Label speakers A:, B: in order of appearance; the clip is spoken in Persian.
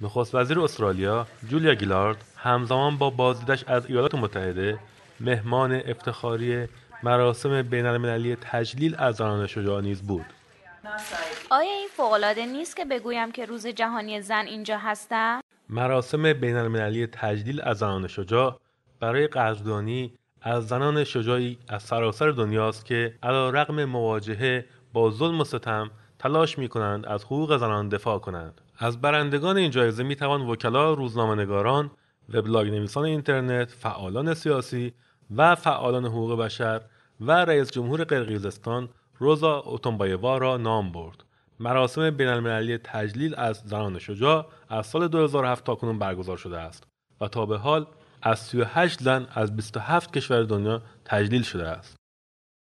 A: نخست وزیر استرالیا جولیا گیلارد همزمان با بازدیدش از ایالات متحده مهمان افتخاری مراسم بینالمللی تجلیل از زنان شجاع نیز بود
B: آیا این فوقالعاده نیست که بگویم که روز جهانی زن اینجا هستم
A: مراسم بینالمللی تجلیل از زنان شجاع برای قدردانی از زنان شجاعی از سراسر دنیاست که علیرغم مواجهه با ظلم و ستم تلاش می کنند از حقوق زنان دفاع کنند. از برندگان این جایزه می توان وکلا، روزنامهنگاران، وبلاگ نویسان اینترنت، فعالان سیاسی و فعالان حقوق بشر و رئیس جمهور قرقیزستان روزا اوتومبایوا را نام برد. مراسم بین المللی تجلیل از زنان شجاع از سال 2007 تا کنون برگزار شده است و تا به حال از 38 زن از 27 کشور دنیا تجلیل شده است.